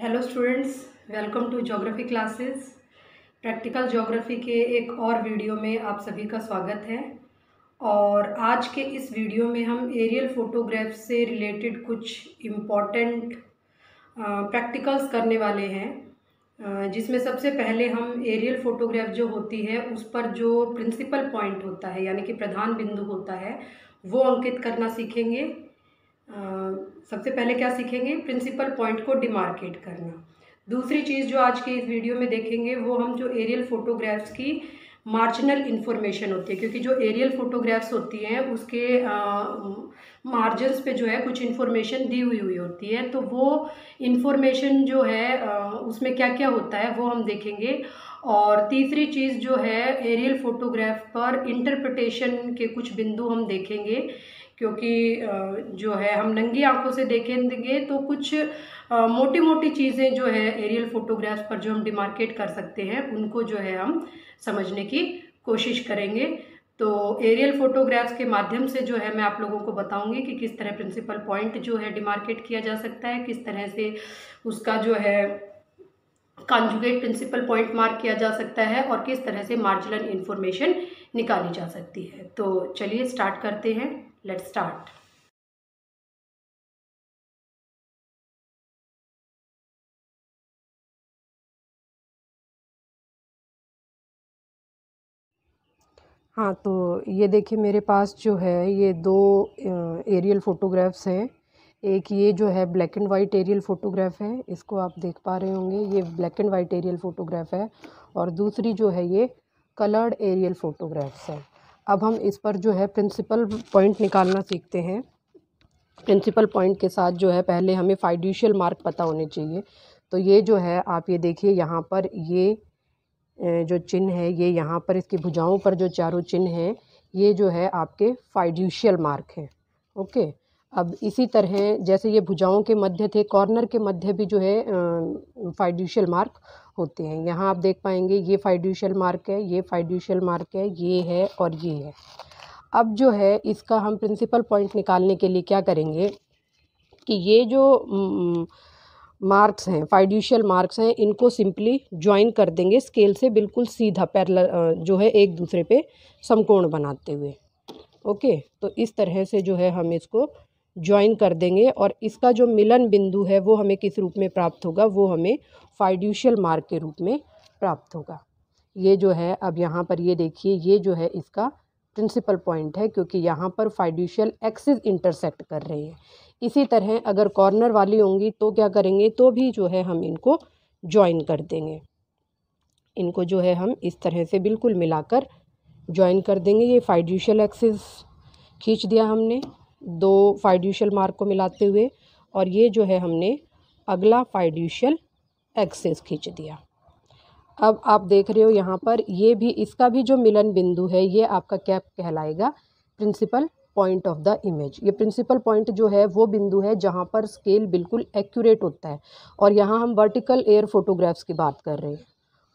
hello students welcome to geography classes practical geography के एक और वीडियो में आप सभी का स्वागत है और आज के इस वीडियो में हम एरियल फ़ोटोग्राफ से रिलेटेड कुछ इम्पॉर्टेंट प्रैक्टिकल्स करने वाले हैं जिसमें सबसे पहले हम एरियल फ़ोटोग्राफ जो होती है उस पर जो प्रिंसिपल पॉइंट होता है यानी कि प्रधान बिंदु होता है वो अंकित करना सीखेंगे सबसे पहले क्या सीखेंगे प्रिंसिपल पॉइंट को डिमार्केट करना दूसरी चीज़ जो आज के इस वीडियो में देखेंगे वो हम जो एरियल फ़ोटोग्राफ्स की मार्जिनल इन्फॉर्मेशन होती है क्योंकि जो एरियल फ़ोटोग्राफ्स होती हैं उसके मार्जिन्स पे जो है कुछ इन्फॉर्मेशन दी हुई हुई होती है तो वो इन्फॉर्मेशन जो है आ, उसमें क्या क्या होता है वो हम देखेंगे और तीसरी चीज़ जो है एरियल फ़ोटोग्राफ पर इंटरप्रटेशन के कुछ बिंदु हम देखेंगे क्योंकि जो है हम नंगी आंखों से देखेंगे तो कुछ मोटी मोटी चीज़ें जो है एरियल फोटोग्राफ्स पर जो हम डिमार्केट कर सकते हैं उनको जो है हम समझने की कोशिश करेंगे तो एरियल फोटोग्राफ्स के माध्यम से जो है मैं आप लोगों को बताऊंगी कि किस तरह प्रिंसिपल पॉइंट जो है डिमार्केट किया जा सकता है किस तरह से उसका जो है कॉन्जुगेट प्रिंसिपल पॉइंट मार्क किया जा सकता है और किस तरह से मार्जिनल इन्फॉर्मेशन निकाली जा सकती है तो चलिए स्टार्ट करते हैं let's start हाँ तो ये देखिए मेरे पास जो है ये दो एरियल फ़ोटोग्राफ्स हैं एक ये जो है black and white aerial photograph है इसको आप देख पा रहे होंगे ये black and white aerial photograph है और दूसरी जो है ये कलर्ड एरियल फ़ोटोग्राफ्स है अब हम इस पर जो है प्रिंसिपल पॉइंट निकालना सीखते हैं प्रिंसिपल पॉइंट के साथ जो है पहले हमें फाइडिशियल मार्क पता होने चाहिए तो ये जो है आप ये देखिए यहाँ पर ये जो चिन्ह है ये यहाँ पर इसकी भुजाओं पर जो चारों चिन्ह हैं ये जो है आपके फाइडिशियल मार्क हैं ओके अब इसी तरह जैसे ये भुजाओं के मध्य थे कॉर्नर के मध्य भी जो है फाइडिशियल मार्क होते हैं यहाँ आप देख पाएंगे ये फाइड्यूशियल मार्क है ये फाइड्यूशियल मार्क है ये है और ये है अब जो है इसका हम प्रिंसिपल पॉइंट निकालने के लिए क्या करेंगे कि ये जो मार्क्स हैं फाइड्यूशियल मार्क्स हैं इनको सिंपली ज्वाइन कर देंगे स्केल से बिल्कुल सीधा पैरल जो है एक दूसरे पे समकोण बनाते हुए ओके तो इस तरह से जो है हम इसको ज्वाइन कर देंगे और इसका जो मिलन बिंदु है वो हमें किस रूप में प्राप्त होगा वो हमें फाइड्यूशियल मार्क के रूप में प्राप्त होगा ये जो है अब यहाँ पर ये देखिए ये जो है इसका प्रिंसिपल पॉइंट है क्योंकि यहाँ पर फाइड्यूशियल एक्सिस इंटरसेक्ट कर रहे हैं इसी तरह अगर कॉर्नर वाली होंगी तो क्या करेंगे तो भी जो है हम इनको ज्वाइन कर देंगे इनको जो है हम इस तरह से बिल्कुल मिलाकर ज्वाइन कर देंगे ये फाइड्यूशियल एक्सिस खींच दिया हमने दो फाइड्यूशल मार्क को मिलाते हुए और ये जो है हमने अगला फाइड्यूशल एक्सेस खींच दिया अब आप देख रहे हो यहाँ पर ये भी इसका भी जो मिलन बिंदु है ये आपका कैप कहलाएगा principal point of the image ये प्रिंसिपल पॉइंट जो है वो बिंदु है जहाँ पर स्केल बिल्कुल एक्यूरेट होता है और यहाँ हम वर्टिकल एयर फोटोग्राफ्स की बात कर रहे हैं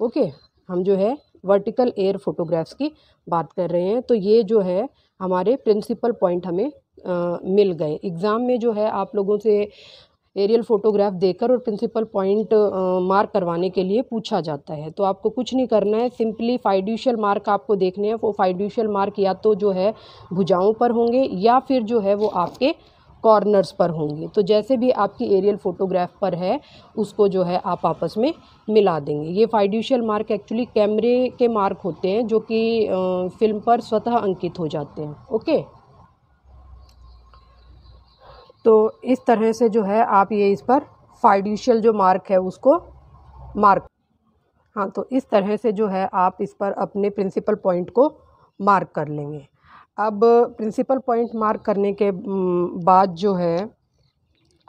ओके हम जो है वर्टिकल एयर फोटोग्राफ्स की बात कर रहे हैं तो ये जो है हमारे प्रिंसिपल पॉइंट हमें आ, मिल गए एग्ज़ाम में जो है आप लोगों से एरियल फ़ोटोग्राफ देकर और प्रिंसिपल पॉइंट मार्क करवाने के लिए पूछा जाता है तो आपको कुछ नहीं करना है सिंपली फाइड्यूशियल मार्क आपको देखने हैं वो फाइड्यूशियल मार्क या तो जो है भुजाओं पर होंगे या फिर जो है वो आपके कॉर्नर्स पर होंगे तो जैसे भी आपकी एरियल फ़ोटोग्राफ पर है उसको जो है आप आपस में मिला देंगे ये फाइड्यूशियल मार्क एक्चुअली कैमरे के मार्क होते हैं जो कि फ़िल्म पर स्वतः अंकित हो जाते हैं ओके तो इस तरह से जो है आप ये इस पर फाइडिशियल जो मार्क है उसको मार्क हाँ तो इस तरह से जो है आप इस पर अपने प्रिंसिपल पॉइंट को मार्क कर लेंगे अब प्रिंसिपल पॉइंट मार्क करने के बाद जो है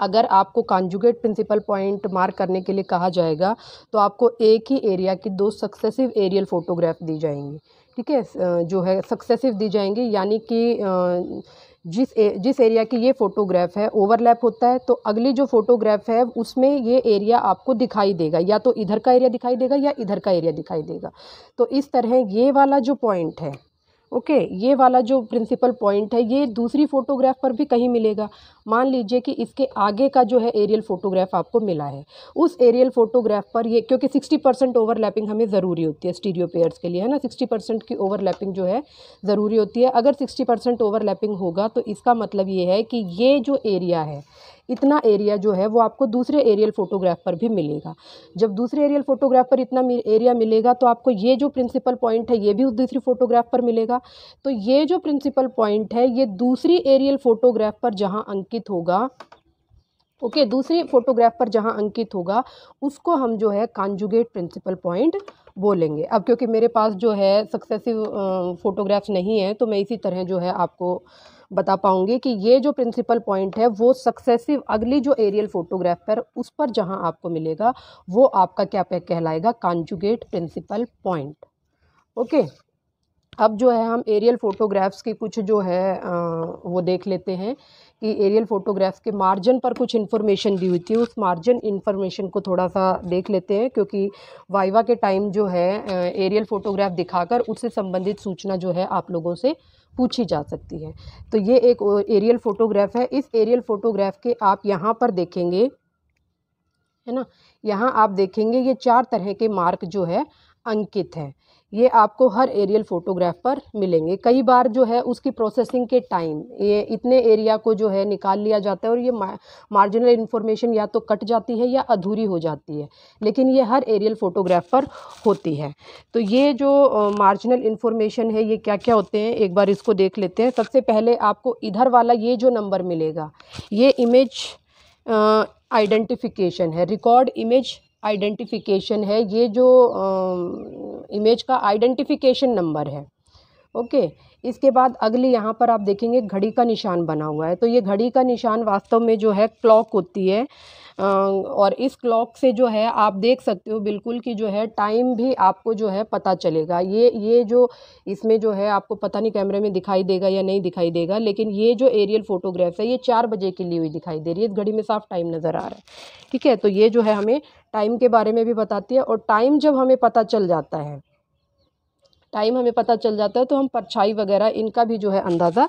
अगर आपको कॉन्जुगेट प्रिंसिपल पॉइंट मार्क करने के लिए कहा जाएगा तो आपको एक ही एरिया की दो सक्सेसिव एरियल फ़ोटोग्राफ दी जाएंगी ठीक है जो है सक्सेसिव दी जाएंगी यानी कि जिस ए, जिस एरिया की ये फ़ोटोग्राफ है ओवरलैप होता है तो अगली जो फ़ोटोग्राफ है उसमें ये एरिया आपको दिखाई देगा या तो इधर का एरिया दिखाई देगा या इधर का एरिया दिखाई देगा तो इस तरह ये वाला जो पॉइंट है ओके okay, ये वाला जो प्रिंसिपल पॉइंट है ये दूसरी फ़ोटोग्राफ पर भी कहीं मिलेगा मान लीजिए कि इसके आगे का जो है एरियल फोटोग्राफ आपको मिला है उस एरियल फोटोग्राफ पर ये क्योंकि सिक्सटी परसेंट ओवरलैपिंग हमें ज़रूरी होती है स्टीरियो पेयर्स के लिए है ना सिक्सटी परसेंट की ओवरलैपिंग जो है ज़रूरी होती है अगर सिक्सटी परसेंट ओवरलैपिंग होगा तो इसका मतलब ये है कि ये जो एरिया है इतना एरिया जो है वो आपको दूसरे एरियल फोटोग्राफ पर भी मिलेगा जब दूसरे एरियल फोटोग्राफ पर इतना एरिया मिलेगा तो आपको ये जो प्रिंसिपल पॉइंट है ये भी उस दूसरी फोटोग्राफ पर मिलेगा तो ये जो प्रिंसिपल पॉइंट है ये दूसरी एरियल फोटोग्राफ पर जहाँ अंकित अंकित होगा ओके okay, दूसरी फोटोग्राफ पर जहाँ अंकित होगा उसको हम जो है कॉन्जुगेट प्रिंसिपल पॉइंट बोलेंगे अब क्योंकि मेरे पास जो है सक्सेसिव फ़ोटोग्राफ्स नहीं है तो मैं इसी तरह जो है आपको बता पाऊँगी कि ये जो प्रिंसिपल पॉइंट है वो सक्सेसिव अगली जो एरियल फ़ोटोग्राफ पर उस पर जहाँ आपको मिलेगा वो आपका क्या पैक कहलाएगा कॉन्जुगेट प्रिंसिपल पॉइंट ओके अब जो है हम एरियल फ़ोटोग्राफ्स की कुछ जो है आ, वो देख लेते हैं कि एरियल फ़ोटोग्राफ के मार्जिन पर कुछ इन्फॉर्मेशन दी हुई थी उस मार्जिन इन्फॉर्मेशन को थोड़ा सा देख लेते हैं क्योंकि वाइवा के टाइम जो है एरियल फ़ोटोग्राफ दिखाकर उससे संबंधित सूचना जो है आप लोगों से पूछी जा सकती है तो ये एक एरियल फ़ोटोग्राफ है इस एरियल फ़ोटोग्राफ के आप यहाँ पर देखेंगे है ना यहाँ आप देखेंगे ये चार तरह के मार्क जो है अंकित हैं ये आपको हर एरियल फ़ोटोग्राफ पर मिलेंगे कई बार जो है उसकी प्रोसेसिंग के टाइम ये इतने एरिया को जो है निकाल लिया जाता है और ये मार्जिनल इन्फॉर्मेशन या तो कट जाती है या अधूरी हो जाती है लेकिन ये हर एरियल फ़ोटोग्राफ पर होती है तो ये जो मार्जिनल इन्फॉर्मेशन है ये क्या क्या होते हैं एक बार इसको देख लेते हैं सबसे पहले आपको इधर वाला ये जो नंबर मिलेगा ये इमेज आइडेंटिफिकेशन है रिकॉर्ड इमेज आइडेंटिफिकेशन है ये जो इमेज का आइडेंटिफिकेशन नंबर है ओके इसके बाद अगली यहाँ पर आप देखेंगे घड़ी का निशान बना हुआ है तो ये घड़ी का निशान वास्तव में जो है क्लॉक होती है और इस क्लॉक से जो है आप देख सकते हो बिल्कुल कि जो है टाइम भी आपको जो है पता चलेगा ये ये जो इसमें जो है आपको पता नहीं कैमरे में दिखाई देगा या नहीं दिखाई देगा लेकिन ये जो एरियल फोटोग्राफ्स है ये चार बजे के लिए हुई दिखाई दे रही है इस घड़ी में साफ टाइम नज़र आ रहा है ठीक है तो ये जो है हमें टाइम के बारे में भी बताती है और टाइम जब हमें पता चल जाता है टाइम हमें पता चल जाता है तो हम परछाई वगैरह इनका भी जो है अंदाज़ा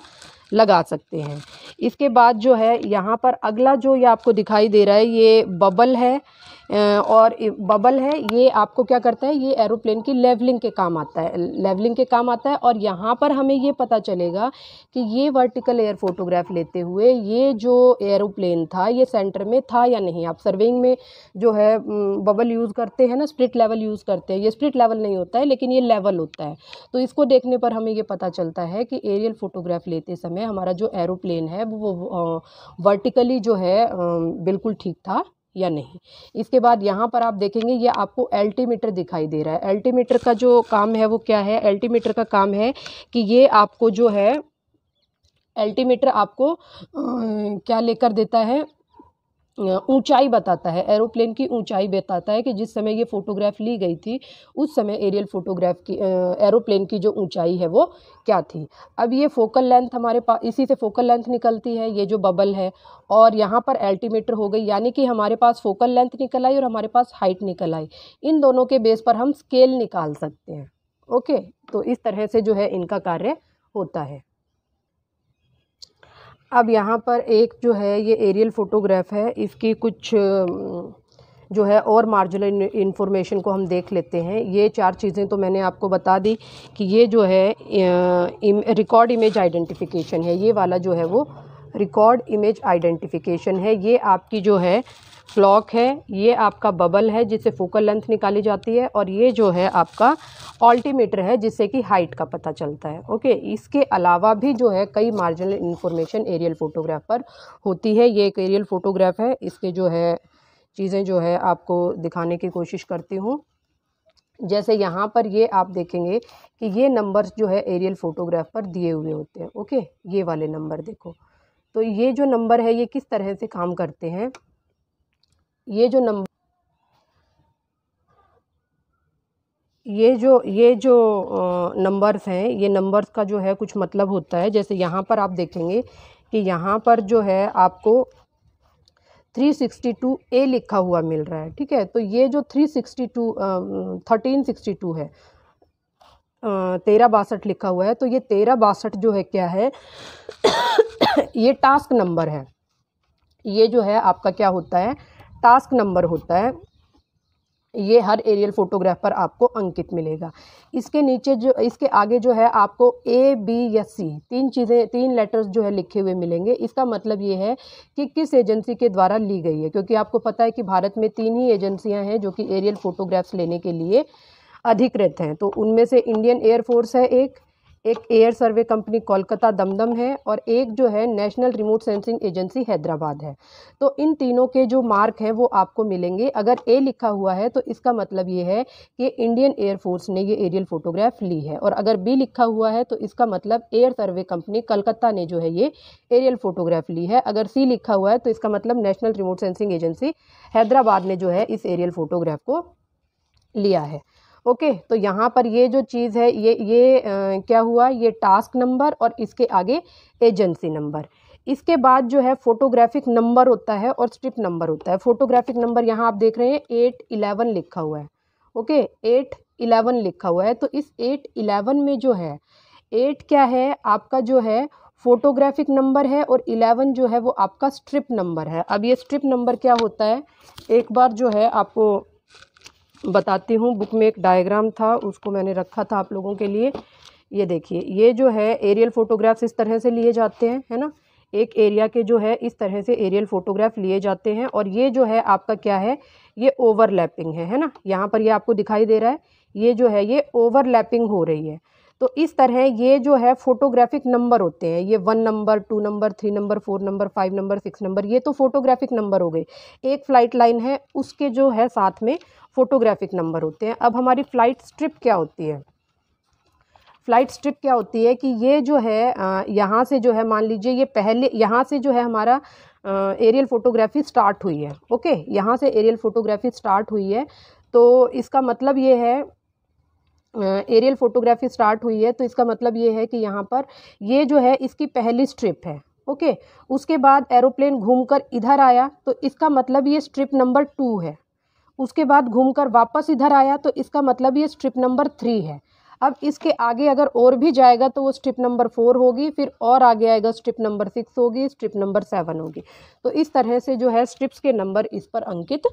लगा सकते हैं इसके बाद जो है यहाँ पर अगला जो ये आपको दिखाई दे रहा है ये बबल है और बबल है ये आपको क्या करता है ये एरोप्लेन की लेवलिंग के काम आता है लेवलिंग के काम आता है और यहाँ पर हमें ये पता चलेगा कि ये वर्टिकल एयर फोटोग्राफ लेते हुए ये जो एरोप्लेन था ये सेंटर में था या नहीं आप सर्विंग में जो है बबल यूज़ करते हैं ना स्प्रिट लेवल यूज़ करते हैं ये स्प्रिट लेवल नहीं होता है लेकिन ये लेवल होता है तो इसको देखने पर हमें ये पता चलता है कि एरियल फ़ोटोग्राफ लेते समय हमारा जो एरोप्लेन है वो वर्टिकली जो है बिल्कुल ठीक था या नहीं इसके बाद यहाँ पर आप देखेंगे ये आपको एल्टीमीटर दिखाई दे रहा है एल्टीमीटर का जो काम है वो क्या है एल्टीमीटर का काम है कि ये आपको जो है एल्टीमीटर आपको आ, क्या लेकर देता है ऊंचाई बताता है एरोप्लेन की ऊंचाई बताता है कि जिस समय ये फ़ोटोग्राफ ली गई थी उस समय एरियल फ़ोटोग्राफ की एरोप्लेन की जो ऊंचाई है वो क्या थी अब ये फोकल लेंथ हमारे पास इसी से फोकल लेंथ निकलती है ये जो बबल है और यहाँ पर एल्टीमीटर हो गई यानी कि हमारे पास फोकल लेंथ निकल आई और हमारे पास हाइट निकल आई इन दोनों के बेस पर हम स्केल निकाल सकते हैं ओके तो इस तरह से जो है इनका कार्य होता है अब यहाँ पर एक जो है ये एरियल फ़ोटोग्राफ है इसकी कुछ जो है और मार्जिनल इन्फॉर्मेशन को हम देख लेते हैं ये चार चीज़ें तो मैंने आपको बता दी कि ये जो है रिकॉर्ड इमेज आइडेंटिफिकेशन है ये वाला जो है वो रिकॉर्ड इमेज आइडेंटिफिकेशन है ये आपकी जो है फ्लॉक है ये आपका बबल है जिससे फोकल लेंथ निकाली जाती है और ये जो है आपका ऑल्टीमीटर है जिससे कि हाइट का पता चलता है ओके इसके अलावा भी जो है कई मार्जिनल इन्फॉर्मेशन एरियल फोटोग्राफ पर होती है ये एक एरियल फ़ोटोग्राफ है इसके जो है चीज़ें जो है आपको दिखाने की कोशिश करती हूँ जैसे यहाँ पर ये आप देखेंगे कि ये नंबर्स जो है एरियल फ़ोटोग्राफ पर दिए हुए होते हैं ओके ये वाले नंबर देखो तो ये जो नंबर है ये किस तरह से काम करते हैं ये जो नंबर ये जो ये जो नंबर्स हैं ये नंबर्स का जो है कुछ मतलब होता है जैसे यहाँ पर आप देखेंगे कि यहाँ पर जो है आपको 362 ए लिखा हुआ मिल रहा है ठीक है तो ये जो 362 1362 है तेरह बासठ लिखा हुआ है तो ये तेरह बासठ जो है क्या है ये टास्क नंबर है ये जो है आपका क्या होता है टास्क नंबर होता है ये हर एरियल फोटोग्राफ पर आपको अंकित मिलेगा इसके नीचे जो इसके आगे जो है आपको ए बी या सी तीन चीज़ें तीन लेटर्स जो है लिखे हुए मिलेंगे इसका मतलब ये है कि किस एजेंसी के द्वारा ली गई है क्योंकि आपको पता है कि भारत में तीन ही एजेंसियां हैं जो कि एरियल फ़ोटोग्राफ्स लेने के लिए अधिकृत हैं तो उनमें से इंडियन एयरफोर्स है एक एक air survey company Kolkata Dumdum है और एक जो है national remote sensing agency Hyderabad है तो इन तीनों के जो मार्क हैं वो आपको मिलेंगे अगर ए लिखा हुआ है तो इसका मतलब ये है कि इंडियन एयरफोर्स ने ये एरियल फोटोग्राफ ली है और अगर बी लिखा हुआ है तो इसका मतलब एयर सर्वे कंपनी कलकत्ता ने जो है ये एरियल फोटोग्राफ ली है अगर सी लिखा हुआ है तो इसका मतलब national remote sensing agency Hyderabad ने जो है इस एरियल फोटोग्राफ को लिया है ओके तो यहाँ पर ये जो चीज़ है ये ये आ, क्या हुआ ये टास्क नंबर और इसके आगे एजेंसी नंबर इसके बाद जो है फोटोग्राफिक नंबर होता है और स्ट्रिप नंबर होता है फोटोग्राफिक नंबर यहाँ आप देख रहे हैं एट इलेवन लिखा हुआ है ओके एट इलेवन लिखा हुआ है तो इस एट इलेवन में जो है एट क्या है आपका जो है फोटोग्राफिक नंबर है और इलेवन जो है वो आपका स्ट्रिप नंबर है अब ये स्ट्रिप नंबर क्या होता है एक बार जो है आपको बताती हूँ बुक में एक डायग्राम था उसको मैंने रखा था आप लोगों के लिए ये देखिए ये जो है एरियल फ़ोटोग्राफ्स इस तरह से लिए जाते हैं है ना एक एरिया के जो है इस तरह से एरियल फ़ोटोग्राफ लिए जाते हैं और ये जो है आपका क्या है ये ओवरलैपिंग है है ना यहाँ पर ये आपको दिखाई दे रहा है ये जो है ये ओवरलैपिंग हो रही है तो इस तरह ये जो है फोटोग्राफिक नंबर होते हैं ये one number two number three number four number five number six number ये तो फोटोग्राफिक नंबर हो गए एक फ़्लाइट लाइन है उसके जो है साथ में फोटोग्राफिक नंबर होते हैं अब हमारी फ़्लाइट स्ट्रिप क्या होती है फ़्लाइट स्ट्रिप क्या होती है कि ये जो है यहाँ से जो है मान लीजिए ये पहले यहाँ से जो है हमारा एरियल फ़ोटोग्राफी स्टार्ट हुई है ओके यहाँ से एरियल फ़ोटोग्राफी स्टार्ट हुई है तो इसका मतलब ये है एरियल फ़ोटोग्राफी स्टार्ट हुई है तो इसका मतलब ये है कि यहाँ पर ये जो है इसकी पहली स्ट्रिप है ओके उसके बाद एरोप्लेन घूमकर इधर आया तो इसका मतलब ये स्ट्रिप नंबर टू है उसके बाद घूमकर वापस इधर आया तो इसका मतलब ये स्ट्रिप नंबर थ्री है अब इसके आगे अगर और भी जाएगा तो वो स्ट्रिप नंबर फोर होगी फिर और आगे आएगा स्ट्रिप नंबर सिक्स होगी स्ट्रिप नंबर सेवन होगी तो इस तरह से जो है स्ट्रिप्स के नंबर इस पर अंकित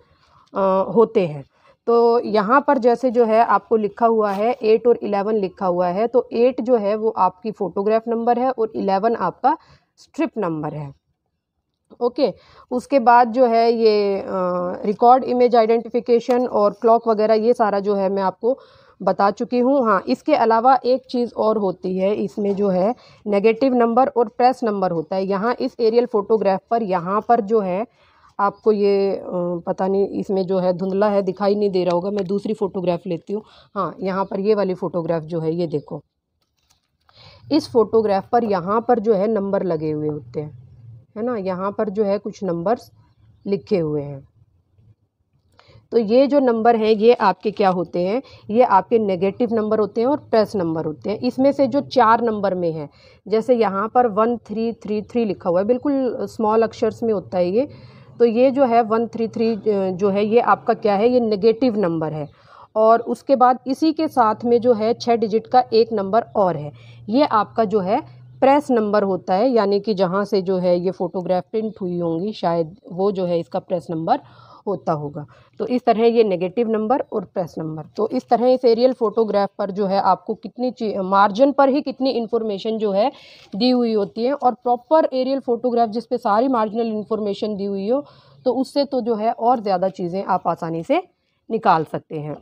आ, होते हैं तो यहाँ पर जैसे जो है आपको लिखा हुआ है एट और इलेवन लिखा हुआ है तो एट जो है वो आपकी फ़ोटोग्राफ नंबर है और इलेवन आपका स्ट्रिप नंबर है ओके उसके बाद जो है ये रिकॉर्ड इमेज आइडेंटिफिकेशन और क्लॉक वगैरह ये सारा जो है मैं आपको बता चुकी हूँ हाँ इसके अलावा एक चीज़ और होती है इसमें जो है नेगेटिव नंबर और प्रेस नंबर होता है यहाँ इस एरियल फ़ोटोग्राफ पर यहाँ पर जो है आपको ये पता नहीं इसमें जो है धुंधला है दिखाई नहीं दे रहा होगा मैं दूसरी फ़ोटोग्राफ लेती हूँ हाँ यहाँ पर ये वाली फ़ोटोग्राफ जो है ये देखो इस फ़ोटोग्राफ पर यहाँ पर जो है नंबर लगे हुए होते हैं है ना यहाँ पर जो है कुछ नंबर्स लिखे हुए हैं तो ये जो नंबर हैं ये आपके क्या होते हैं ये आपके नेगेटिव नंबर होते हैं और प्लस नंबर होते हैं इसमें से जो चार नंबर में है जैसे यहाँ पर वन थ्री थ्री थ्री लिखा हुआ है बिल्कुल स्मॉल अक्षर्स में होता है ये तो ये जो है वन थ्री थ्री जो है ये आपका क्या है ये नेगेटिव नंबर है और उसके बाद इसी के साथ में जो है छः डिजिट का एक नंबर और है ये आपका जो है प्रेस नंबर होता है यानी कि जहाँ से जो है ये फ़ोटोग्राफ प्रिंट हुई होंगी शायद वो जो है इसका प्रेस नंबर होता होगा तो इस तरह ये नेगेटिव नंबर और प्रेस नंबर तो इस तरह इस एरियल फोटोग्राफ पर जो है आपको कितनी मार्जिन पर ही कितनी इन्फॉर्मेशन जो है दी हुई होती है और प्रॉपर एरियल फोटोग्राफ जिस पे सारी मार्जिनल इन्फॉर्मेशन दी हुई हो तो उससे तो जो है और ज़्यादा चीज़ें आप आसानी से निकाल सकते हैं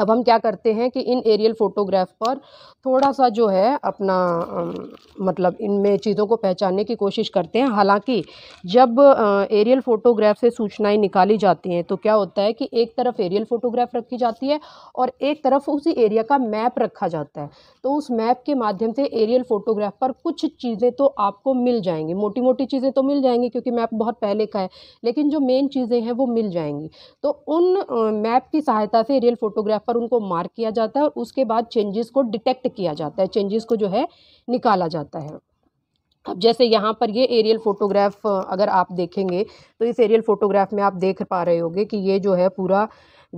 अब हम क्या करते हैं कि इन एरियल फ़ोटोग्राफ पर थोड़ा सा जो है अपना मतलब इनमें चीज़ों को पहचानने की कोशिश करते हैं हालांकि जब एरियल फ़ोटोग्राफ से सूचनाएं निकाली जाती हैं तो क्या होता है कि एक तरफ एरियल फ़ोटोग्राफ रखी जाती है और एक तरफ उसी एरिया का मैप रखा जाता है तो उस मैप के माध्यम से एरियल फ़ोटोग्राफ पर कुछ चीज़ें तो आपको मिल जाएंगी मोटी मोटी चीज़ें तो मिल जाएंगी क्योंकि मैप बहुत पहले का है लेकिन जो मेन चीज़ें हैं वो मिल जाएंगी तो उन मैप की सहायता से एरियल फ़ोटोग्राफ पर उनको मार्क किया जाता है और उसके बाद चेंजेस को डिटेक्ट किया जाता है चेंजेस को जो है निकाला जाता है अब जैसे यहाँ पर ये एरियल फ़ोटोग्राफ अगर आप देखेंगे तो इस एरियल फ़ोटोग्राफ में आप देख पा रहे होंगे कि ये जो है पूरा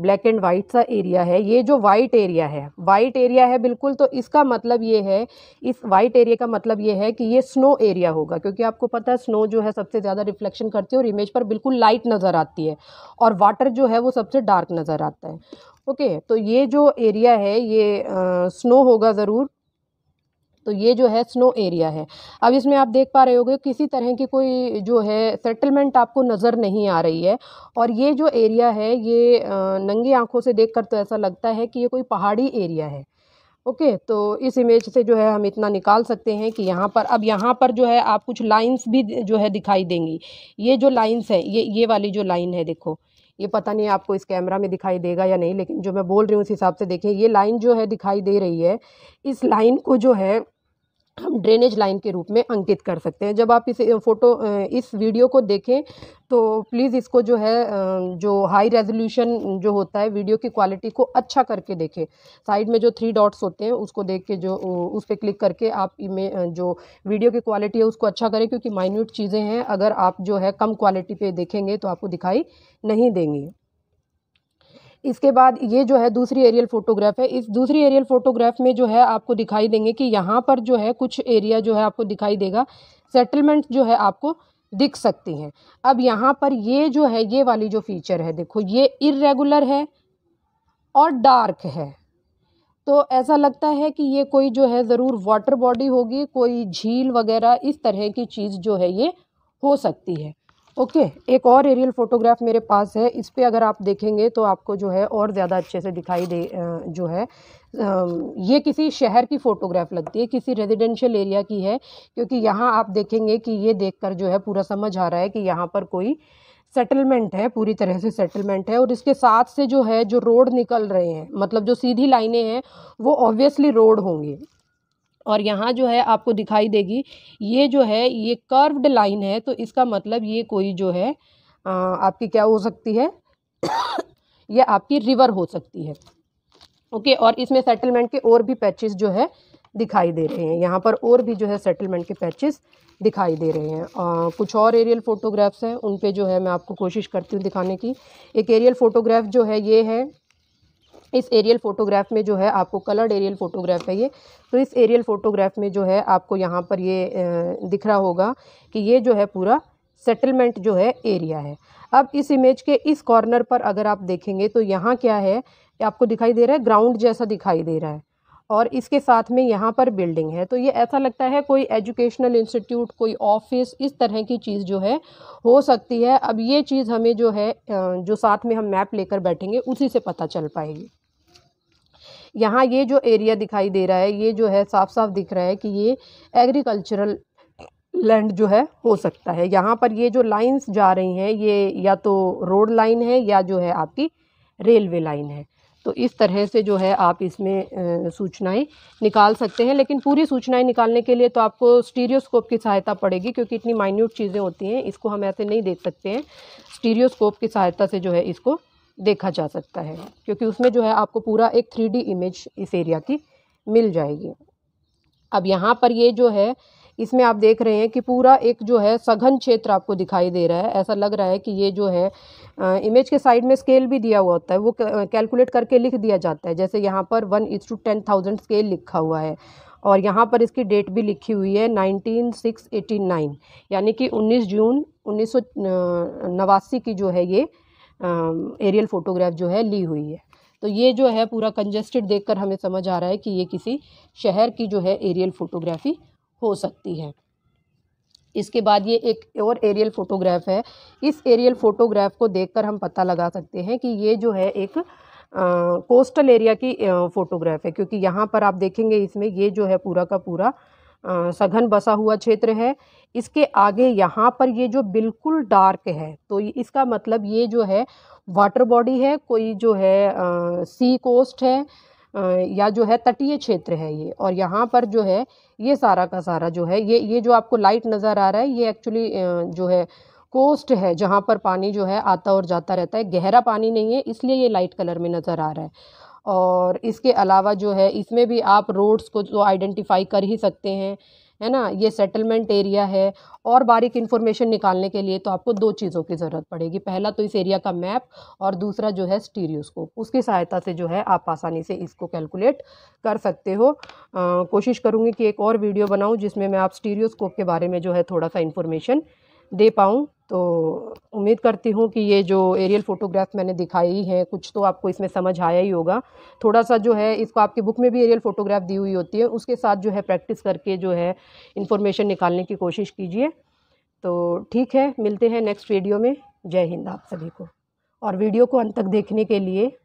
ब्लैक एंड वाइट सा एरिया है ये जो वाइट एरिया है वाइट एरिया है बिल्कुल तो इसका मतलब ये है इस वाइट एरिया का मतलब ये है कि ये स्नो एरिया होगा क्योंकि आपको पता है स्नो जो है सबसे ज़्यादा रिफ्लेक्शन करती है और इमेज पर बिल्कुल लाइट नज़र आती है और वाटर जो है वो सबसे डार्क नज़र आता है ओके तो ये जो एरिया है ये आ, स्नो होगा ज़रूर तो ये जो है स्नो एरिया है अब इसमें आप देख पा रहे होगे किसी तरह की कोई जो है सेटलमेंट आपको नज़र नहीं आ रही है और ये जो एरिया है ये नंगी आंखों से देख कर तो ऐसा लगता है कि ये कोई पहाड़ी एरिया है ओके तो इस इमेज से जो है हम इतना निकाल सकते हैं कि यहाँ पर अब यहाँ पर जो है आप कुछ लाइन्स भी जो है दिखाई देंगी ये जो लाइन्स है ये ये वाली जो लाइन है देखो ये पता नहीं आपको इस कैमरा में दिखाई देगा या नहीं लेकिन जो मैं बोल रही हूँ उस हिसाब से देखें ये लाइन जो है दिखाई दे रही है इस लाइन को जो है हम ड्रेनेज लाइन के रूप में अंकित कर सकते हैं जब आप इस फोटो इस वीडियो को देखें तो प्लीज़ इसको जो है जो हाई रेजोल्यूशन जो होता है वीडियो की क्वालिटी को अच्छा करके देखें साइड में जो थ्री डॉट्स होते हैं उसको देख के जो उस पर क्लिक करके आप में जो वीडियो की क्वालिटी है उसको अच्छा करें क्योंकि माइन्यूट चीज़ें हैं अगर आप जो है कम क्वालिटी पर देखेंगे तो आपको दिखाई नहीं देंगी इसके बाद ये जो है दूसरी एरियल फोटोग्राफ है इस दूसरी एरियल फोटोग्राफ में जो है आपको दिखाई देंगे कि यहाँ पर जो है कुछ एरिया जो है आपको दिखाई देगा सेटलमेंट जो है आपको दिख सकती हैं अब यहाँ पर ये जो है ये वाली जो फीचर है देखो ये इरेगुलर है और डार्क है तो ऐसा लगता है कि ये कोई जो है ज़रूर वाटर बॉडी होगी कोई झील वगैरह इस तरह की चीज़ जो है ये हो सकती है ओके okay, एक और एरियल फ़ोटोग्राफ मेरे पास है इस पर अगर आप देखेंगे तो आपको जो है और ज़्यादा अच्छे से दिखाई दे जो है ये किसी शहर की फ़ोटोग्राफ लगती है किसी रेजिडेंशियल एरिया की है क्योंकि यहाँ आप देखेंगे कि ये देखकर जो है पूरा समझ आ रहा है कि यहाँ पर कोई सेटलमेंट है पूरी तरह से सेटलमेंट है और इसके साथ से जो है जो रोड निकल रहे हैं मतलब जो सीधी लाइनें हैं वो ऑब्वियसली रोड होंगी और यहाँ जो है आपको दिखाई देगी ये जो है ये कर्व्ड लाइन है तो इसका मतलब ये कोई जो है आ, आपकी क्या हो सकती है ये आपकी रिवर हो सकती है ओके और इसमें सेटलमेंट के और भी पैचेस जो है दिखाई दे रहे हैं यहाँ पर और भी जो है सेटलमेंट के पैचेस दिखाई दे रहे हैं आ, कुछ और एरियल फ़ोटोग्राफ्स हैं उन पे जो है मैं आपको कोशिश करती हूँ दिखाने की एक एरियल फ़ोटोग्राफ जो है ये है इस एरियल फ़ोटोग्राफ में जो है आपको कलर्ड एरियल फ़ोटोग्राफ है ये तो इस एरियल फ़ोटोग्राफ में जो है आपको यहाँ पर ये दिख रहा होगा कि ये जो है पूरा सेटलमेंट जो है एरिया है अब इस इमेज के इस कॉर्नर पर अगर आप देखेंगे तो यहाँ क्या है आपको दिखाई दे रहा है ग्राउंड जैसा दिखाई दे रहा है और इसके साथ में यहाँ पर बिल्डिंग है तो ये ऐसा लगता है कोई एजुकेशनल इंस्टीट्यूट कोई ऑफिस इस तरह की चीज़ जो है हो सकती है अब ये चीज़ हमें जो है जो साथ में हम मैप लेकर बैठेंगे उसी से पता चल पाएगी यहाँ ये जो एरिया दिखाई दे रहा है ये जो है साफ साफ दिख रहा है कि ये एग्रीकल्चरल लैंड जो है हो सकता है यहाँ पर ये जो लाइंस जा रही हैं ये या तो रोड लाइन है या जो है आपकी रेलवे लाइन है तो इस तरह से जो है आप इसमें सूचनाएं निकाल सकते हैं लेकिन पूरी सूचनाएं निकालने के लिए तो आपको स्टीरियोस्कोप की सहायता पड़ेगी क्योंकि इतनी माइन्यूट चीज़ें होती हैं इसको हम ऐसे नहीं देख सकते हैं स्टीरियोस्कोप की सहायता से जो है इसको देखा जा सकता है क्योंकि उसमें जो है आपको पूरा एक थ्री इमेज इस एरिया की मिल जाएगी अब यहाँ पर ये जो है इसमें आप देख रहे हैं कि पूरा एक जो है सघन क्षेत्र आपको दिखाई दे रहा है ऐसा लग रहा है कि ये जो है इमेज के साइड में स्केल भी दिया हुआ होता है वो कैलकुलेट करके लिख दिया जाता है जैसे यहाँ पर one is to ten thousand scale लिखा हुआ है और यहाँ पर इसकी डेट भी लिखी हुई है नाइनटीन सिक्स एटी नाइन यानी कि उन्नीस जून उन्नीस सौ नवासी की जो है ये एरियल फ़ोटोग्राफ जो है ली हुई है तो ये जो है पूरा कंजेस्टेड देखकर हमें समझ आ रहा है कि ये किसी शहर की जो है एरियल फ़ोटोग्राफी हो सकती है इसके बाद ये एक और एरियल फ़ोटोग्राफ है इस एरियल फ़ोटोग्राफ को देखकर हम पता लगा सकते हैं कि ये जो है एक कोस्टल एरिया की फ़ोटोग्राफ है क्योंकि यहाँ पर आप देखेंगे इसमें ये जो है पूरा का पूरा आ, सघन बसा हुआ क्षेत्र है इसके आगे यहाँ पर ये जो बिल्कुल डार्क है तो इसका मतलब ये जो है वाटर बॉडी है कोई जो है आ, सी कोस्ट है या जो है तटीय क्षेत्र है ये और यहाँ पर जो है ये सारा का सारा जो है ये ये जो आपको लाइट नज़र आ रहा है ये एक्चुअली जो है कोस्ट है जहाँ पर पानी जो है आता और जाता रहता है गहरा पानी नहीं है इसलिए ये लाइट कलर में नज़र आ रहा है और इसके अलावा जो है इसमें भी आप रोड्स को जो तो आइडेंटिफाई कर ही सकते हैं है ना ये सेटलमेंट एरिया है और बारीक इन्फॉर्मेशन निकालने के लिए तो आपको दो चीज़ों की ज़रूरत पड़ेगी पहला तो इस एरिया का मैप और दूसरा जो है स्टीरियोस्कोप उसकी सहायता से जो है आप आसानी से इसको कैलकुलेट कर सकते हो आ, कोशिश करूँगी कि एक और वीडियो बनाऊँ जिसमें मैं आप स्टीरियोस्कोप के बारे में जो है थोड़ा सा इन्फॉर्मेशन दे पाऊँ तो उम्मीद करती हूँ कि ये जो एरियल फ़ोटोग्राफ मैंने दिखाई है कुछ तो आपको इसमें समझ आया ही होगा थोड़ा सा जो है इसको आपकी बुक में भी एरियल फ़ोटोग्राफ दी हुई होती है उसके साथ जो है प्रैक्टिस करके जो है इन्फॉर्मेशन निकालने की कोशिश कीजिए तो ठीक है मिलते हैं नेक्स्ट वीडियो में जय हिंद आप सभी को और वीडियो को अंत तक देखने के लिए